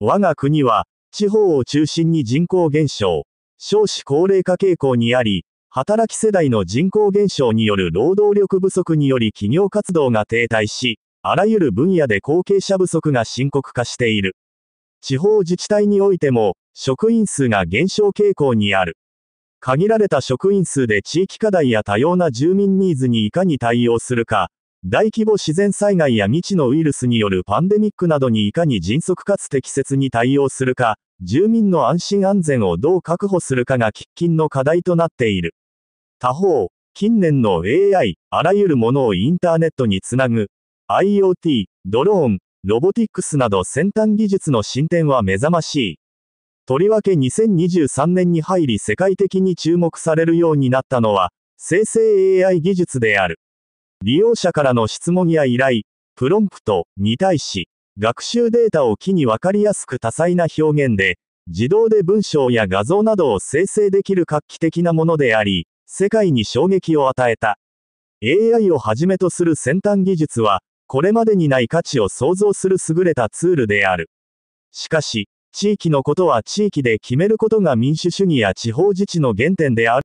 我が国は、地方を中心に人口減少、少子高齢化傾向にあり、働き世代の人口減少による労働力不足により企業活動が停滞し、あらゆる分野で後継者不足が深刻化している。地方自治体においても、職員数が減少傾向にある。限られた職員数で地域課題や多様な住民ニーズにいかに対応するか、大規模自然災害や未知のウイルスによるパンデミックなどにいかに迅速かつ適切に対応するか、住民の安心安全をどう確保するかが喫緊の課題となっている。他方、近年の AI、あらゆるものをインターネットにつなぐ、IoT、ドローン、ロボティックスなど先端技術の進展は目覚ましい。とりわけ2023年に入り世界的に注目されるようになったのは、生成 AI 技術である。利用者からの質問や依頼、プロンプトに対し、学習データを機に分かりやすく多彩な表現で、自動で文章や画像などを生成できる画期的なものであり、世界に衝撃を与えた。AI をはじめとする先端技術は、これまでにない価値を創造する優れたツールである。しかし、地域のことは地域で決めることが民主主義や地方自治の原点である。